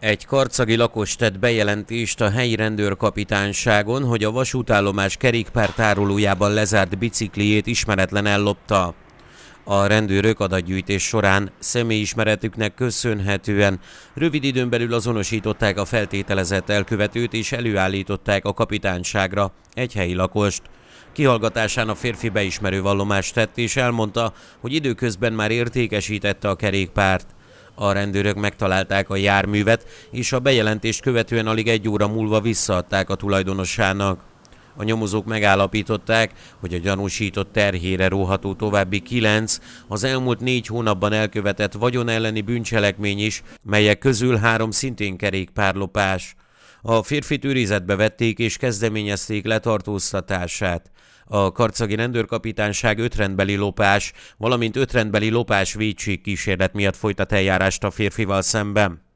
Egy karcagi lakos tett bejelentést a helyi rendőrkapitányságon, hogy a vasútállomás kerékpártárolójában lezárt bicikliét ismeretlen ellopta. A rendőrök adatgyűjtés során személyismeretüknek köszönhetően rövid időn belül azonosították a feltételezett elkövetőt és előállították a kapitányságra egy helyi lakost. Kihallgatásán a férfi beismerő vallomást tett és elmondta, hogy időközben már értékesítette a kerékpárt. A rendőrök megtalálták a járművet, és a bejelentést követően alig egy óra múlva visszaadták a tulajdonosának. A nyomozók megállapították, hogy a gyanúsított terhére róható további kilenc az elmúlt négy hónapban elkövetett vagyon elleni bűncselekmény is, melyek közül három szintén kerékpárlopás. A férfit őrizetbe vették és kezdeményezték letartóztatását. A karcagi rendőrkapitányság ötrendbeli lopás, valamint ötrendbeli lopás védség kísérlet miatt folytat eljárást a férfival szemben.